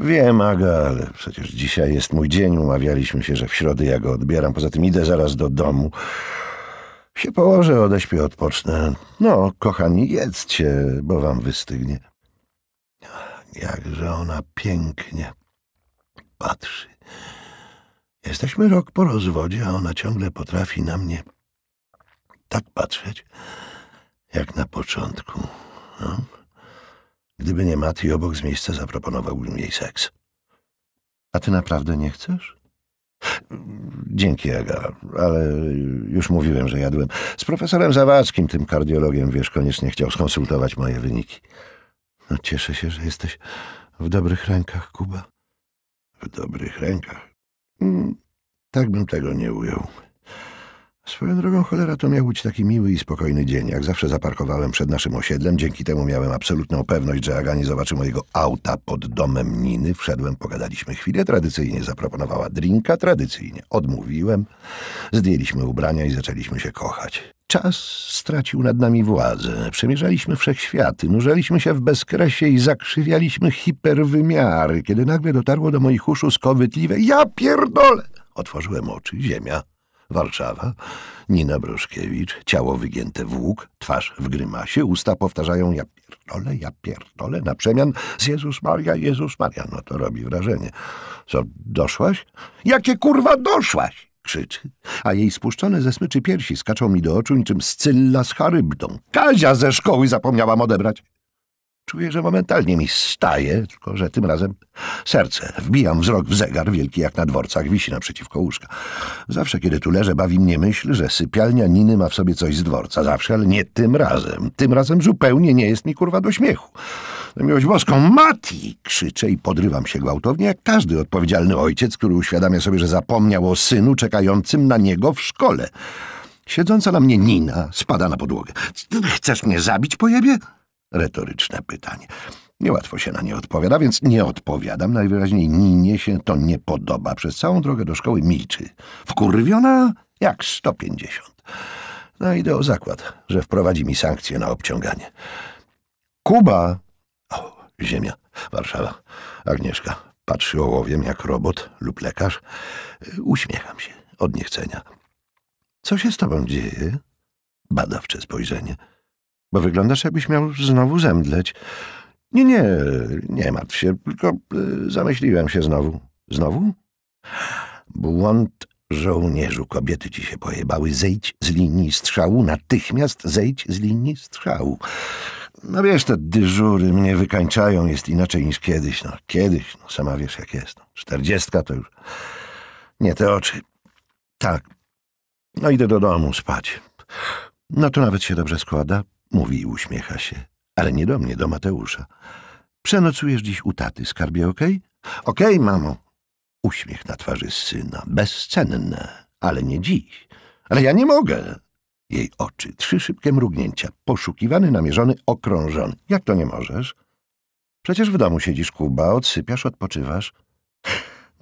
Wiem, Aga, ale przecież dzisiaj jest mój dzień. Umawialiśmy się, że w środę ja go odbieram. Poza tym idę zaraz do domu. Się położę, odeśpię, odpocznę. No, kochani, jedzcie, bo wam wystygnie. Jakże ona pięknie patrzy. Jesteśmy rok po rozwodzie, a ona ciągle potrafi na mnie tak patrzeć, jak na początku. No. Gdyby nie Maty, obok z miejsca zaproponowałbym jej seks. A ty naprawdę nie chcesz? Dzięki, Aga, ale już mówiłem, że jadłem. Z profesorem Zawadzkim, tym kardiologiem, wiesz, koniecznie chciał skonsultować moje wyniki. No cieszę się, że jesteś w dobrych rękach, Kuba. W dobrych rękach? Mm, tak bym tego nie ujął. Swoją drogą cholera to miał być taki miły i spokojny dzień. Jak zawsze zaparkowałem przed naszym osiedlem, dzięki temu miałem absolutną pewność, że Aga nie zobaczy mojego auta pod domem Niny. Wszedłem, pogadaliśmy chwilę, tradycyjnie zaproponowała drinka, tradycyjnie odmówiłem. Zdjęliśmy ubrania i zaczęliśmy się kochać. Czas stracił nad nami władzę. Przemierzaliśmy wszechświaty, nurzaliśmy się w bezkresie i zakrzywialiśmy hiperwymiary, kiedy nagle dotarło do moich uszu skowytliwe ja pierdolę! Otworzyłem oczy, ziemia Warszawa. Nina Broszkiewicz, ciało wygięte w łuk, twarz w grymasie, usta powtarzają ja pierdolę, ja pierdolę, na przemian z Jezus Maria, Jezus Maria. No to robi wrażenie. Co, doszłaś? Jakie kurwa doszłaś? krzyczy, a jej spuszczone ze smyczy piersi skaczą mi do oczu niczym Scylla z charybdą. Kazia ze szkoły zapomniałam odebrać. Czuję, że momentalnie mi staje, tylko że tym razem serce. Wbijam wzrok w zegar, wielki jak na dworcach, wisi naprzeciwko łóżka. Zawsze, kiedy tu leżę, bawi mnie myśl, że sypialnia Niny ma w sobie coś z dworca. Zawsze, ale nie tym razem. Tym razem zupełnie nie jest mi kurwa do śmiechu. Na miłość boską, Mati! Krzyczę i podrywam się gwałtownie, jak każdy odpowiedzialny ojciec, który uświadamia sobie, że zapomniał o synu czekającym na niego w szkole. Siedząca na mnie Nina spada na podłogę. Chcesz mnie zabić, jebie? retoryczne pytanie. Niełatwo się na nie odpowiada, więc nie odpowiadam. Najwyraźniej Ninie się to nie podoba. Przez całą drogę do szkoły milczy. Wkurwiona jak 150. Znajdę no, o zakład, że wprowadzi mi sankcje na obciąganie. Kuba! O, ziemia, Warszawa, Agnieszka. Patrzy ołowiem jak robot lub lekarz. Uśmiecham się od niechcenia. Co się z tobą dzieje? Badawcze spojrzenie bo wyglądasz, jakbyś miał znowu zemdleć. Nie, nie, nie martw się, tylko y, zamyśliłem się znowu. Znowu? Błąd żołnierzu, kobiety ci się pojebały. Zejdź z linii strzału, natychmiast zejdź z linii strzału. No wiesz, te dyżury mnie wykańczają, jest inaczej niż kiedyś. No kiedyś, no sama wiesz jak jest. No, czterdziestka to już... Nie te oczy. Tak. No idę do domu spać. No to nawet się dobrze składa mówi i uśmiecha się. Ale nie do mnie, do Mateusza. Przenocujesz dziś u taty, skarbie, okej? Okay? Okej, okay, mamo. Uśmiech na twarzy syna. Bezcenne, ale nie dziś. Ale ja nie mogę. Jej oczy, trzy szybkie mrugnięcia. Poszukiwany, namierzony, okrążony. Jak to nie możesz? Przecież w domu siedzisz, Kuba, odsypiasz, odpoczywasz.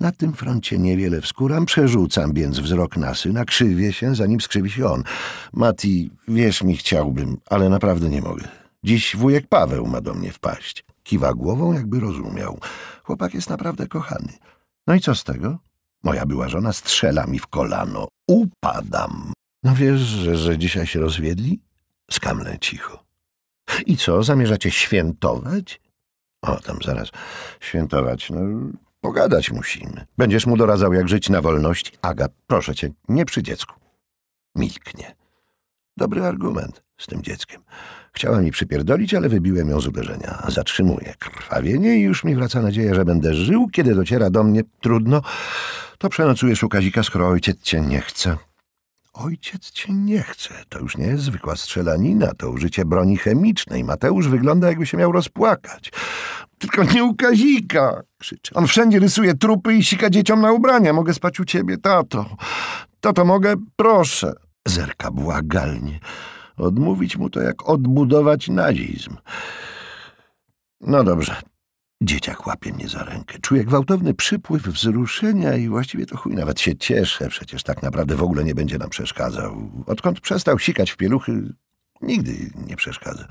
Na tym froncie niewiele wskuram, przerzucam więc wzrok na syna, krzywię się, zanim skrzywi się on. Mati, wiesz mi, chciałbym, ale naprawdę nie mogę. Dziś wujek Paweł ma do mnie wpaść. Kiwa głową, jakby rozumiał. Chłopak jest naprawdę kochany. No i co z tego? Moja była żona strzela mi w kolano. Upadam. No wiesz, że, że dzisiaj się rozwiedli? Skamlę cicho. I co, zamierzacie świętować? O, tam zaraz. Świętować, no Pogadać musimy. Będziesz mu doradzał, jak żyć na wolności. Aga, proszę cię, nie przy dziecku. Milknie. Dobry argument z tym dzieckiem. Chciała mi przypierdolić, ale wybiłem ją z uderzenia. Zatrzymuję krwawienie i już mi wraca nadzieja, że będę żył. Kiedy dociera do mnie trudno, to przenocujesz u Kazika, skoro ojciec cię nie chce. Ojciec cię nie chce. To już nie jest zwykła strzelanina, to użycie broni chemicznej. Mateusz wygląda, jakby się miał rozpłakać. Tylko nie u Kazika. On wszędzie rysuje trupy i sika dzieciom na ubrania. Mogę spać u ciebie, tato. Tato, mogę? Proszę. Zerka błagalnie. Odmówić mu to jak odbudować nazizm. No dobrze. Dzieciak łapie mnie za rękę. Czuję gwałtowny przypływ wzruszenia i właściwie to chuj nawet się cieszę. Przecież tak naprawdę w ogóle nie będzie nam przeszkadzał. Odkąd przestał sikać w pieluchy, nigdy nie przeszkadza.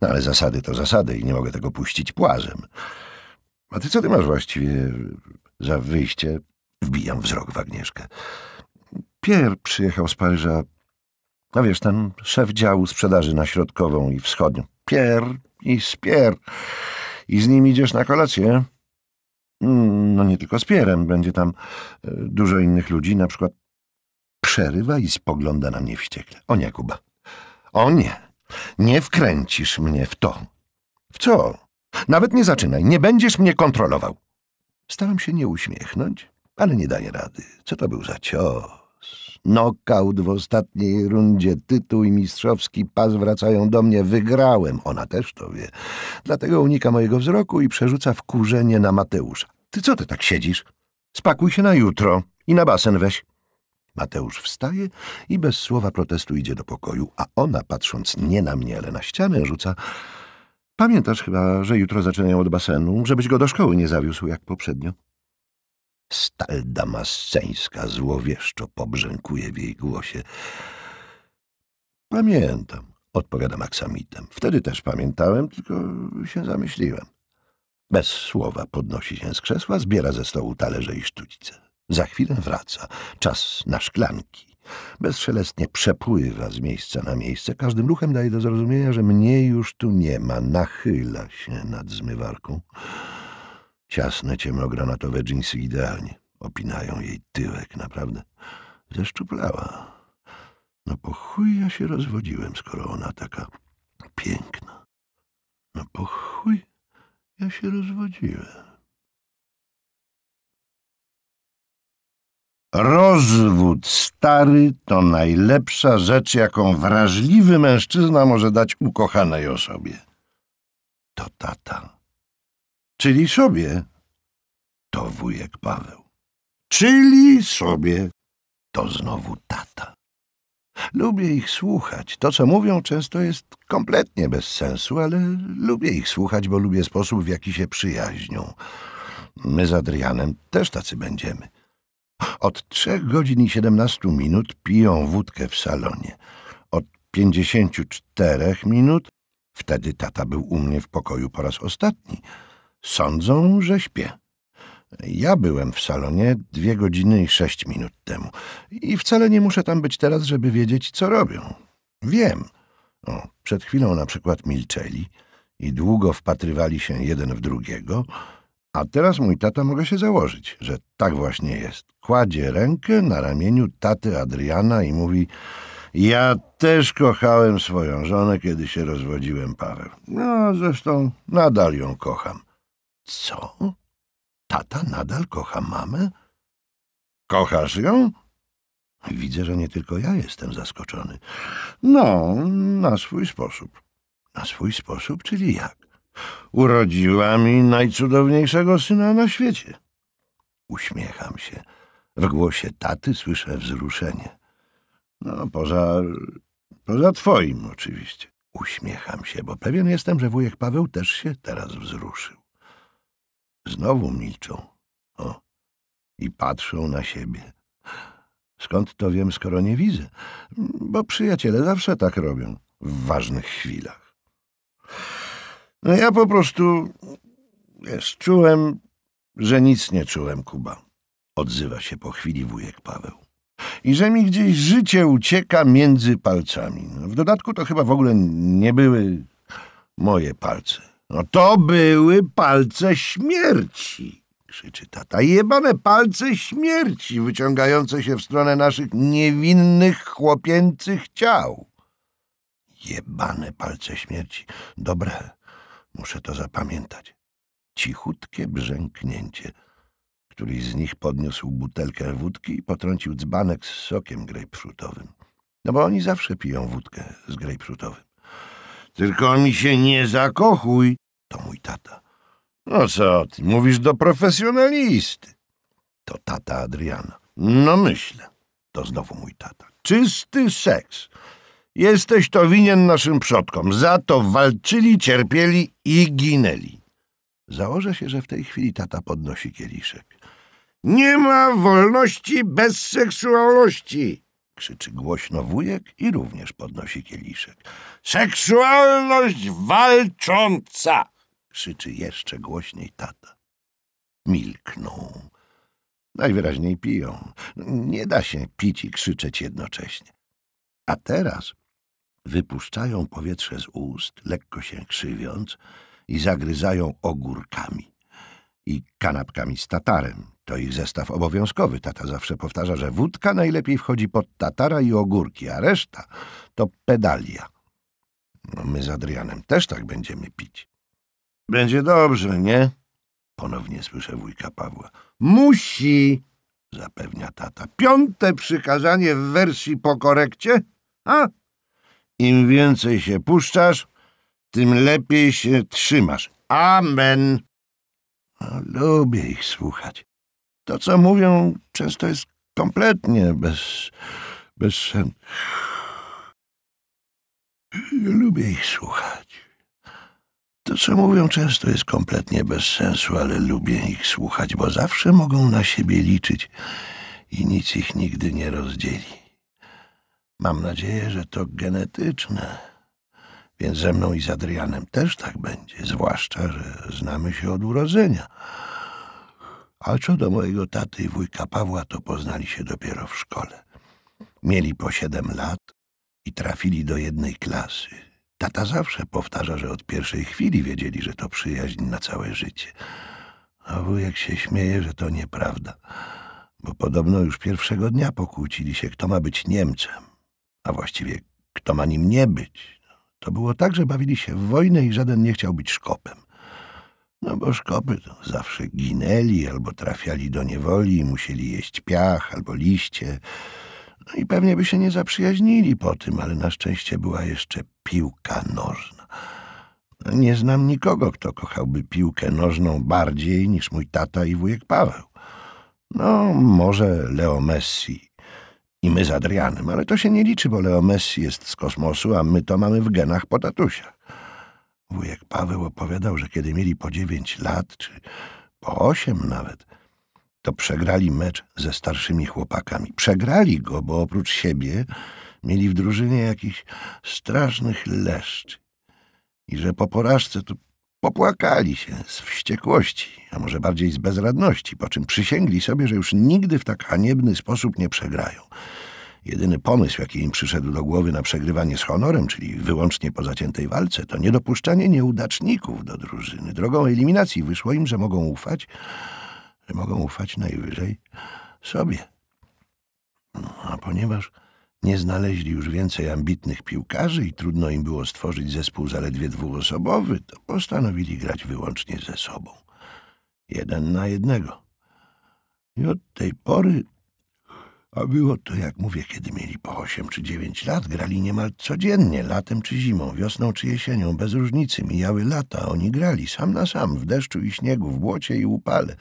No ale zasady to zasady i nie mogę tego puścić płazem. A ty co ty masz właściwie za wyjście? Wbijam wzrok w Agnieszkę. Pierre przyjechał z Paryża. No wiesz, ten szef działu sprzedaży na środkową i wschodnią. Pierre i z Pierre. I z nim idziesz na kolację? Mm, no nie tylko z Pierrem. Będzie tam e, dużo innych ludzi, na przykład przerywa i spogląda na mnie wściekle. O nie, Kuba. O nie. Nie wkręcisz mnie w to. W co? Nawet nie zaczynaj, nie będziesz mnie kontrolował. Staram się nie uśmiechnąć, ale nie daję rady. Co to był za cios? Nokaut w ostatniej rundzie, tytuł i mistrzowski pas wracają do mnie. Wygrałem, ona też to wie. Dlatego unika mojego wzroku i przerzuca wkurzenie na Mateusza. Ty co ty tak siedzisz? Spakuj się na jutro i na basen weź. Mateusz wstaje i bez słowa protestu idzie do pokoju, a ona, patrząc nie na mnie, ale na ścianę, rzuca Pamiętasz chyba, że jutro zaczynają od basenu, żebyś go do szkoły nie zawiózł jak poprzednio. Stal damasceńska złowieszczo pobrzękuje w jej głosie. Pamiętam, odpowiada aksamitem. Wtedy też pamiętałem, tylko się zamyśliłem. Bez słowa podnosi się z krzesła, zbiera ze stołu talerze i sztućce. Za chwilę wraca. Czas na szklanki. Bezszelestnie przepływa z miejsca na miejsce, każdym ruchem daje do zrozumienia, że mnie już tu nie ma, nachyla się nad zmywarką. Ciasne, ciemnogranatowe dżinsy idealnie opinają jej tyłek, naprawdę. Zeszczuplała. No po chuj ja się rozwodziłem, skoro ona taka piękna. No po chuj ja się rozwodziłem. Rozwód stary to najlepsza rzecz, jaką wrażliwy mężczyzna może dać ukochanej osobie. To tata. Czyli sobie. To wujek Paweł. Czyli sobie. To znowu tata. Lubię ich słuchać. To, co mówią, często jest kompletnie bez sensu, ale lubię ich słuchać, bo lubię sposób, w jaki się przyjaźnią. My z Adrianem też tacy będziemy. Od trzech godzin i siedemnastu minut piją wódkę w salonie. Od pięćdziesięciu czterech minut, wtedy tata był u mnie w pokoju po raz ostatni, sądzą, że śpię. Ja byłem w salonie dwie godziny i sześć minut temu i wcale nie muszę tam być teraz, żeby wiedzieć, co robią. Wiem. O, przed chwilą na przykład milczeli i długo wpatrywali się jeden w drugiego, a teraz mój tata mogę się założyć, że tak właśnie jest. Kładzie rękę na ramieniu taty Adriana i mówi: Ja też kochałem swoją żonę, kiedy się rozwodziłem Paweł. No, zresztą nadal ją kocham. Co? Tata nadal kocha mamę? Kochasz ją? Widzę, że nie tylko ja jestem zaskoczony. No, na swój sposób. Na swój sposób, czyli jak? Urodziła mi najcudowniejszego syna na świecie. Uśmiecham się. W głosie taty słyszę wzruszenie. No, poza... poza twoim oczywiście. Uśmiecham się, bo pewien jestem, że wujek Paweł też się teraz wzruszył. Znowu milczą. O, i patrzą na siebie. Skąd to wiem, skoro nie widzę? Bo przyjaciele zawsze tak robią w ważnych chwilach. No ja po prostu, wiesz, czułem, że nic nie czułem, Kuba. Odzywa się po chwili wujek Paweł. I że mi gdzieś życie ucieka między palcami. No, w dodatku to chyba w ogóle nie były moje palce. No to były palce śmierci krzyczy tata. Jebane palce śmierci wyciągające się w stronę naszych niewinnych chłopięcych ciał. Jebane palce śmierci. Dobre, Muszę to zapamiętać. Cichutkie brzęknięcie. Któryś z nich podniósł butelkę wódki i potrącił dzbanek z sokiem grejpfrutowym. No bo oni zawsze piją wódkę z grejpfrutowym. Tylko mi się nie zakochuj, to mój tata. No co ty, mówisz do profesjonalisty. To tata Adriana. No myślę, to znowu mój tata. Czysty seks. Jesteś to winien naszym przodkom. Za to walczyli, cierpieli i ginęli. Założę się, że w tej chwili tata podnosi kieliszek. Nie ma wolności bez seksualności! Krzyczy głośno wujek i również podnosi kieliszek. Seksualność walcząca! Krzyczy jeszcze głośniej tata. Milkną, Najwyraźniej piją. Nie da się pić i krzyczeć jednocześnie. A teraz wypuszczają powietrze z ust, lekko się krzywiąc i zagryzają ogórkami i kanapkami z tatarem. To ich zestaw obowiązkowy. Tata zawsze powtarza, że wódka najlepiej wchodzi pod tatara i ogórki, a reszta to pedalia. No my z Adrianem też tak będziemy pić. Będzie dobrze, nie? Ponownie słyszę wujka Pawła. Musi, zapewnia tata. Piąte przykazanie w wersji po korekcie? A? Im więcej się puszczasz, tym lepiej się trzymasz. Amen. Lubię ich słuchać. To, co mówią, często jest kompletnie bez, bez sensu. Lubię ich słuchać. To, co mówią, często jest kompletnie bez sensu, ale lubię ich słuchać, bo zawsze mogą na siebie liczyć i nic ich nigdy nie rozdzieli. Mam nadzieję, że to genetyczne. Więc ze mną i z Adrianem też tak będzie, zwłaszcza, że znamy się od urodzenia. A co do mojego taty i wujka Pawła, to poznali się dopiero w szkole. Mieli po siedem lat i trafili do jednej klasy. Tata zawsze powtarza, że od pierwszej chwili wiedzieli, że to przyjaźń na całe życie. A wujek się śmieje, że to nieprawda, bo podobno już pierwszego dnia pokłócili się, kto ma być Niemcem a właściwie kto ma nim nie być. To było tak, że bawili się w wojnę i żaden nie chciał być szkopem. No bo szkopy to zawsze ginęli albo trafiali do niewoli, musieli jeść piach albo liście. No i pewnie by się nie zaprzyjaźnili po tym, ale na szczęście była jeszcze piłka nożna. No nie znam nikogo, kto kochałby piłkę nożną bardziej niż mój tata i wujek Paweł. No, może Leo Messi i my z Adrianem, ale to się nie liczy, bo Leo Messi jest z kosmosu, a my to mamy w genach po tatusia. Wujek Paweł opowiadał, że kiedy mieli po dziewięć lat, czy po osiem nawet, to przegrali mecz ze starszymi chłopakami. Przegrali go, bo oprócz siebie mieli w drużynie jakichś strasznych leszczy. I że po porażce to Popłakali się z wściekłości, a może bardziej z bezradności, po czym przysięgli sobie, że już nigdy w tak haniebny sposób nie przegrają. Jedyny pomysł, jaki im przyszedł do głowy na przegrywanie z honorem, czyli wyłącznie po zaciętej walce, to niedopuszczanie nieudaczników do drużyny. Drogą eliminacji wyszło im, że mogą ufać, że mogą ufać najwyżej sobie. No, a ponieważ nie znaleźli już więcej ambitnych piłkarzy i trudno im było stworzyć zespół zaledwie dwuosobowy, to postanowili grać wyłącznie ze sobą. Jeden na jednego. I od tej pory, a było to, jak mówię, kiedy mieli po osiem czy dziewięć lat, grali niemal codziennie, latem czy zimą, wiosną czy jesienią, bez różnicy, mijały lata, oni grali sam na sam, w deszczu i śniegu, w błocie i upale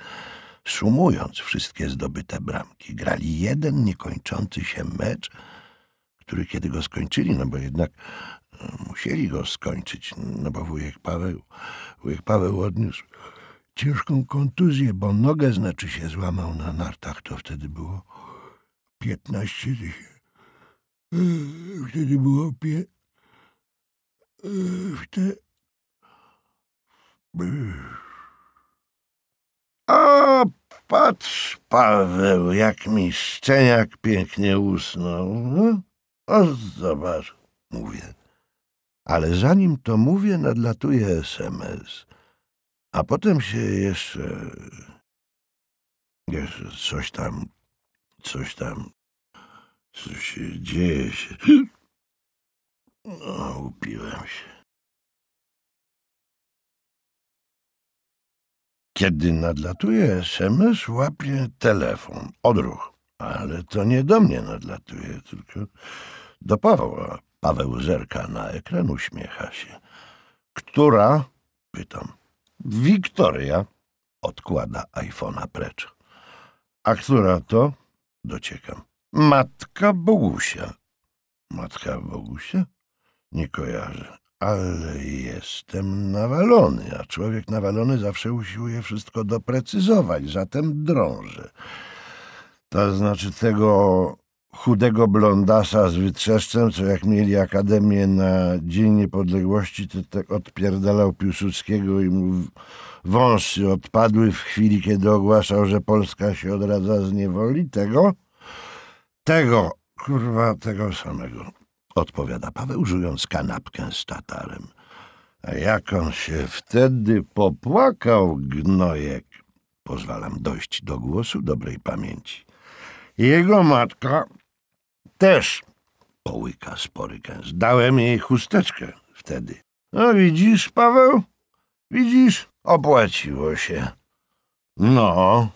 sumując wszystkie zdobyte bramki. Grali jeden niekończący się mecz który kiedy go skończyli, no bo jednak e, musieli go skończyć, no bo wujek Paweł, wujek Paweł odniósł ciężką kontuzję, bo nogę znaczy się złamał na nartach, to wtedy było 15 tysięcy. E, wtedy było pie... E, wtedy... A patrz, Paweł, jak mi szczeniak pięknie usnął. No? O, zobacz, mówię. Ale zanim to mówię, nadlatuje SMS. A potem się jeszcze... Jeszcze coś tam... Coś tam... Coś się dzieje się... No, upiłem się. Kiedy nadlatuje SMS, łapię telefon, odruch. Ale to nie do mnie nadlatuje, tylko do Pawła. Paweł zerka na ekran, uśmiecha się. Która? Pytam. Wiktoria odkłada iPhone'a precz. A która to? Dociekam. Matka Bogusia. Matka Bogusia? Nie kojarzę. Ale jestem nawalony, a człowiek nawalony zawsze usiłuje wszystko doprecyzować, zatem drążę to znaczy tego chudego blondasa z wytrzeszczem, co jak mieli akademię na Dzień Niepodległości, to tak odpierdalał Piłsudskiego i mu wąsy odpadły w chwili, kiedy ogłaszał, że Polska się odradza z niewoli. Tego, tego, kurwa, tego samego, odpowiada Paweł, żując kanapkę z tatarem. A jak on się wtedy popłakał, gnojek. Pozwalam dojść do głosu dobrej pamięci. Jego matka też połyka spory kęs. Dałem jej chusteczkę wtedy. No widzisz, Paweł? Widzisz? Opłaciło się. No,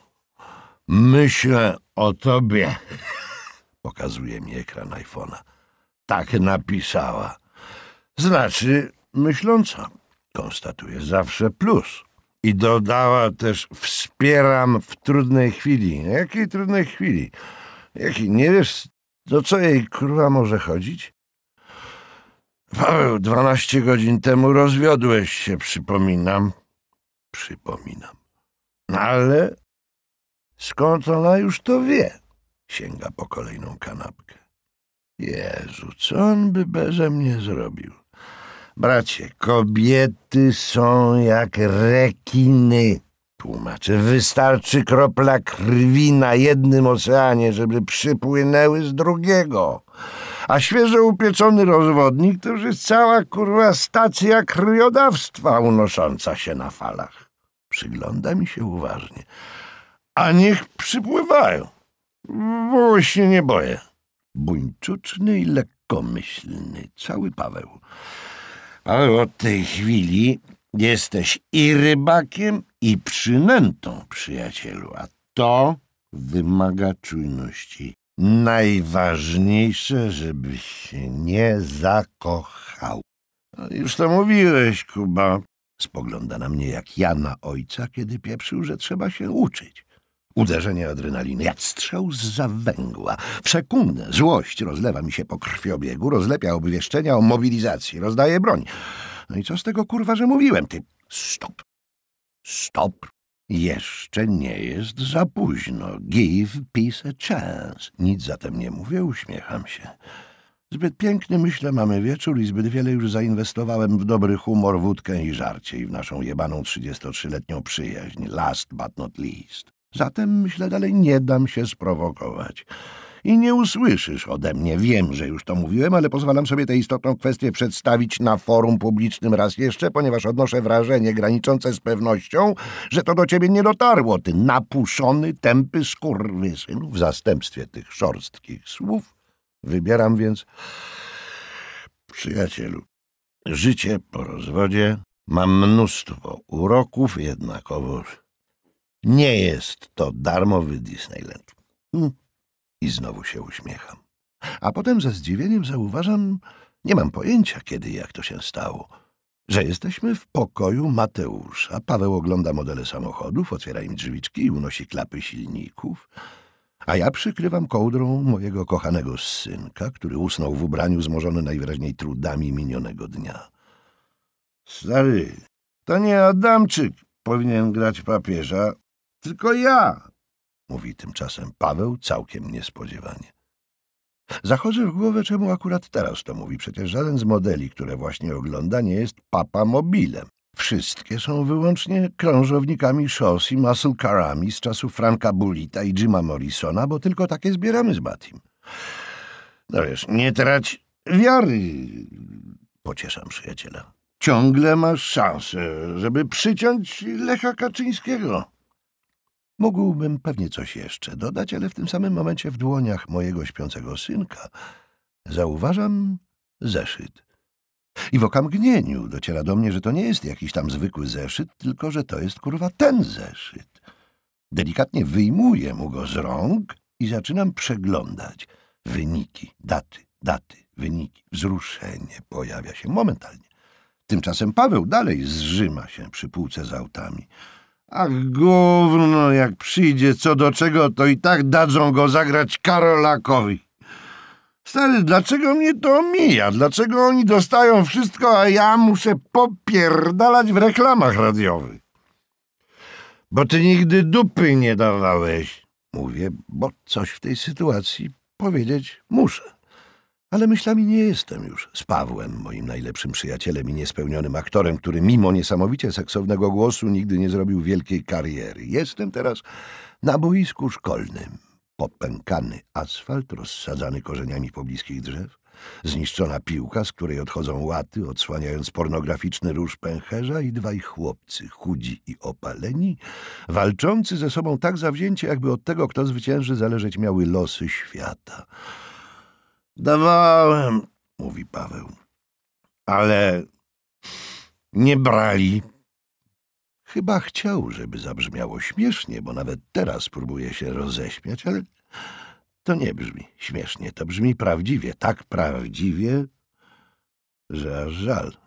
myślę o tobie. Pokazuje mi ekran iPhone'a. Tak napisała. Znaczy, myśląca. Konstatuje zawsze plus. I dodała też, wspieram w trudnej chwili. Jakiej trudnej chwili? Jaki, nie wiesz, do co jej kurwa może chodzić? Paweł, 12 godzin temu rozwiodłeś się, przypominam. Przypominam. No ale skąd ona już to wie? Sięga po kolejną kanapkę. Jezu, co on by beze mnie zrobił? Bracie, kobiety są jak rekiny. Tłumaczę, wystarczy kropla krwi na jednym oceanie, żeby przypłynęły z drugiego. A świeżo upieczony rozwodnik to już jest cała kurwa stacja kryodawstwa unosząca się na falach. Przygląda mi się uważnie. A niech przypływają. Właśnie się nie boję. Buńczuczny i lekkomyślny, cały Paweł ale od tej chwili jesteś i rybakiem, i przynętą, przyjacielu, a to wymaga czujności. Najważniejsze, żebyś się nie zakochał. No już to mówiłeś, Kuba. Spogląda na mnie jak ja na ojca, kiedy pieprzył, że trzeba się uczyć. Uderzenie adrenaliny, jak strzał z zawęgła. Przekumne. złość rozlewa mi się po krwiobiegu, rozlepia obwieszczenia o mobilizacji, rozdaje broń. No i co z tego, kurwa, że mówiłem, ty? Stop. Stop. Jeszcze nie jest za późno. Give peace a chance. Nic zatem nie mówię, uśmiecham się. Zbyt piękny, myślę, mamy wieczór i zbyt wiele już zainwestowałem w dobry humor, wódkę i żarcie i w naszą jebaną 33-letnią przyjaźń. Last but not least. Zatem, myślę dalej, nie dam się sprowokować. I nie usłyszysz ode mnie, wiem, że już to mówiłem, ale pozwalam sobie tę istotną kwestię przedstawić na forum publicznym raz jeszcze, ponieważ odnoszę wrażenie graniczące z pewnością, że to do ciebie nie dotarło, ty napuszony, tępy skurwysyn. W zastępstwie tych szorstkich słów wybieram więc... Przyjacielu, życie po rozwodzie ma mnóstwo uroków, jednakowoż nie jest to darmowy Disneyland. Hmm. I znowu się uśmiecham. A potem ze zdziwieniem zauważam, nie mam pojęcia kiedy i jak to się stało, że jesteśmy w pokoju Mateusza. Paweł ogląda modele samochodów, otwiera im drzwiczki i unosi klapy silników, a ja przykrywam kołdrą mojego kochanego synka, który usnął w ubraniu zmożony najwyraźniej trudami minionego dnia. Stary, to nie Adamczyk powinien grać papieża, tylko ja, mówi tymczasem Paweł całkiem niespodziewanie. Zachodzi w głowę, czemu akurat teraz to mówi. Przecież żaden z modeli, które właśnie ogląda, nie jest papa mobilem. Wszystkie są wyłącznie krążownikami szos i muscle carami z czasów Franka Bulita i Jima Morrisona, bo tylko takie zbieramy z Batim. No wiesz, nie trać wiary, pocieszam przyjaciela. Ciągle masz szansę, żeby przyciąć Lecha Kaczyńskiego. Mógłbym pewnie coś jeszcze dodać, ale w tym samym momencie w dłoniach mojego śpiącego synka zauważam zeszyt. I w okamgnieniu dociera do mnie, że to nie jest jakiś tam zwykły zeszyt, tylko że to jest kurwa ten zeszyt. Delikatnie wyjmuję mu go z rąk i zaczynam przeglądać. Wyniki, daty, daty, wyniki. Wzruszenie pojawia się momentalnie. Tymczasem Paweł dalej zrzyma się przy półce z autami. A gówno, jak przyjdzie co do czego, to i tak dadzą go zagrać Karolakowi. Stary, dlaczego mnie to omija? Dlaczego oni dostają wszystko, a ja muszę popierdalać w reklamach radiowych? Bo ty nigdy dupy nie dawałeś. Mówię, bo coś w tej sytuacji powiedzieć muszę. Ale myślami nie jestem już z Pawłem, moim najlepszym przyjacielem i niespełnionym aktorem, który mimo niesamowicie seksownego głosu nigdy nie zrobił wielkiej kariery. Jestem teraz na boisku szkolnym. Popękany asfalt rozsadzany korzeniami pobliskich drzew, zniszczona piłka, z której odchodzą łaty, odsłaniając pornograficzny róż pęcherza i dwaj chłopcy, chudzi i opaleni, walczący ze sobą tak zawzięcie, jakby od tego, kto zwycięży, zależeć miały losy świata. Dawałem, mówi Paweł, ale nie brali. Chyba chciał, żeby zabrzmiało śmiesznie, bo nawet teraz próbuje się roześmiać, ale to nie brzmi śmiesznie, to brzmi prawdziwie, tak prawdziwie, że aż żal.